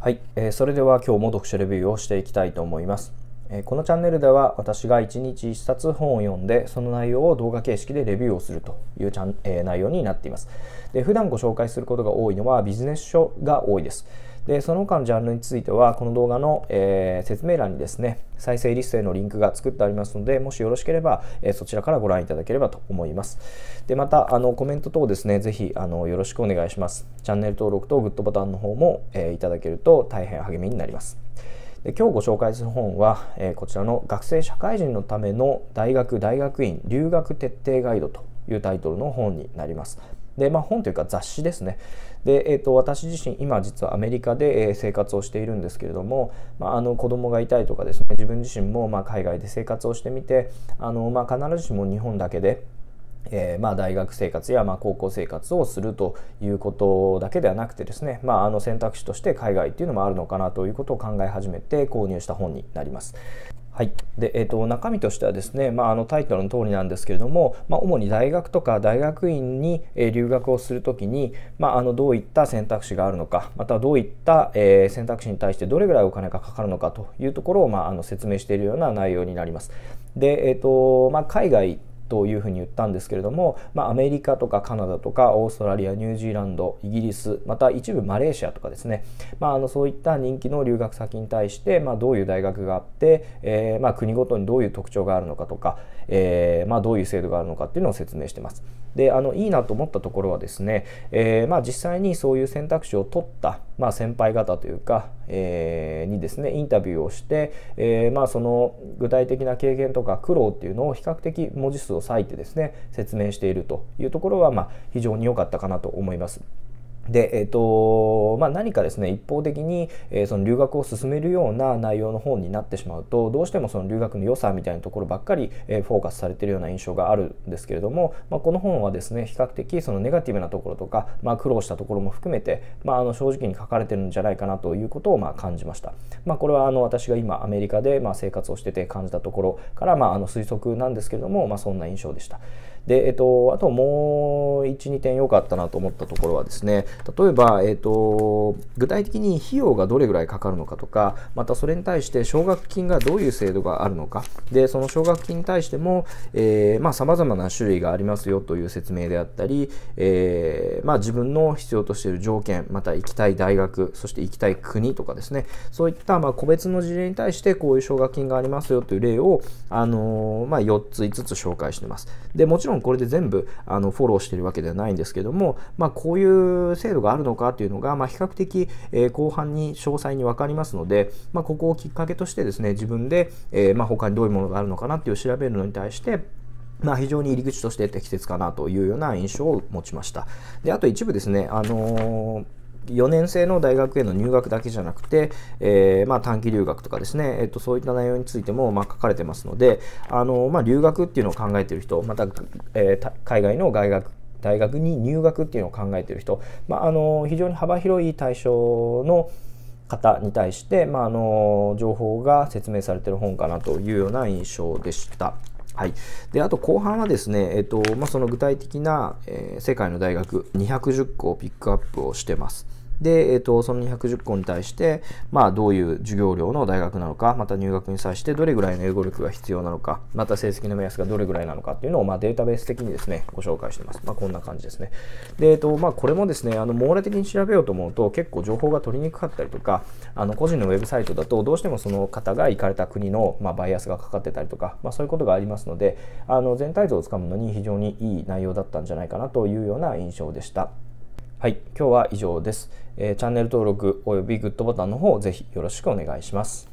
はい、えー、それでは今日も読書レビューをしていきたいと思います。えー、このチャンネルでは私が1日1冊本を読んでその内容を動画形式でレビューをするというチャン、えー、内容になっています。で普段ご紹介することが多いのはビジネス書が多いです。で、その他のジャンルについては、この動画の、えー、説明欄にですね、再生リストへのリンクが作ってありますので、もしよろしければ、えー、そちらからご覧いただければと思います。で、また、あの、コメント等ですね、ぜひ、あの、よろしくお願いします。チャンネル登録とグッドボタンの方も、えー、いただけると大変励みになります。で今日ご紹介する本は、えー、こちらの学生社会人のための大学大学院留学徹底ガイドというタイトルの本になります。で、まあ、本というか雑誌ですね。で、えーと、私自身今実はアメリカで生活をしているんですけれども、まあ、あの子供がいたりとかですね自分自身もま海外で生活をしてみてあの、まあ、必ずしも日本だけで。えー、まあ、大学生活やまあ、高校生活をするということだけではなくてですね、まあ、あの選択肢として海外っていうのもあるのかなということを考え始めて購入した本になります。はい、で、えーと、中身としてはですね、まあ、あのタイトルの通りなんですけれども、まあ、主に大学とか大学院に、え留学をする時に、まあ、あのどういった選択肢があるのかまたどういった、え選択肢に対してどれぐらいお金がかかるのかというところを、まあ、あの説明しているような内容になります。で、えーとまあ、海外というふうに言ったんですけれども、まあ、アメリカとかカナダとかオーストラリアニュージーランドイギリスまた一部マレーシアとかですね、まあ、あのそういった人気の留学先に対して、まあ、どういう大学があって、えー、まあ、国ごとにどういう特徴があるのかとか、えー、まあ、どういう制度があるのかっていうのを説明してます。であのいいなと思ったところはですね、えー、まあ、実際にそういう選択肢を取った、まあ、先輩方というか、えー、にですねインタビューをして、えまあ、その具体的な経験とか苦労っていうのを比較的文字数をを割いてですね説明しているというところは、まあ、非常に良かったかなと思います。で、えっ、ー、とまあ、何かですね一方的に、えー、その留学を進めるような内容の本になってしまうとどうしてもその留学の良さみたいなところばっかり、えー、フォーカスされてるような印象があるんですけれども、まあ、この本はですね比較的そのネガティブなところとか、まあ、苦労したところも含めて、まあ、あの正直に書かれてるんじゃないかなということをまあ感じました、まあ、これはあの私が今アメリカでまあ生活をしてて感じたところから、まあ、あの推測なんですけれども、まあ、そんな印象でした。で、えっと、あともう1、2点良かったなと思ったところはですね、例えば、えっと、具体的に費用がどれぐらいかかるのかとか、またそれに対して奨学金がどういう制度があるのか、で、その奨学金に対しても、えー、まあ、様々な種類がありますよという説明であったり、えー、まあ、自分の必要としている条件、また行きたい大学、そして行きたい国とかですね、そういった、ま個別の事例に対して、こういう奨学金がありますよという例を、あのー、まあ、4つ、5つ紹介してます。で、もちろんんこれで全部あのフォローしてるわけではないんですけども、まあ、こういう制度があるのかというのが、まあ、比較的、えー、後半に詳細に分かりますので、まあ、ここをきっかけとしてですね自分で、えー、まあ、他にどういうものがあるのかなっていう調べるのに対してまあ、非常に入り口として適切かなというような印象を持ちました。であと一部ですね、あのー4年生の大学への入学だけじゃなくて、えー、まあ、短期留学とかですね、えーと、そういった内容についてもまあ、書かれてますのであの、まあ、留学っていうのを考えてる人また,、えー、海外の外学大学に入学っていうのを考えてる人、まあの非常に幅広い対象の方に対して、まあの情報が説明されてる本かなというような印象でした。はい、であと後半はですね、えっとまあ、その具体的な、えー、世界の大学210校ピックアップをしてます。で、えっと、その210校に対して、まあ、どういう授業料の大学なのかまた入学に際してどれぐらいの英語力が必要なのかまた成績の目安がどれぐらいなのかっていうのを、まあ、データベース的にですねご紹介してます、まあ、こんな感じですねで、えっとまあ、これもですねあの網羅的に調べようと思うと結構情報が取りにくかったりとかあの個人のウェブサイトだとどうしてもその方が行かれた国の、まあ、バイアスがかかってたりとか、まあ、そういうことがありますのであの全体像をつかむのに非常にいい内容だったんじゃないかなというような印象でした。はい、今日は以上です。チャンネル登録およびグッドボタンの方ぜひよろしくお願いします。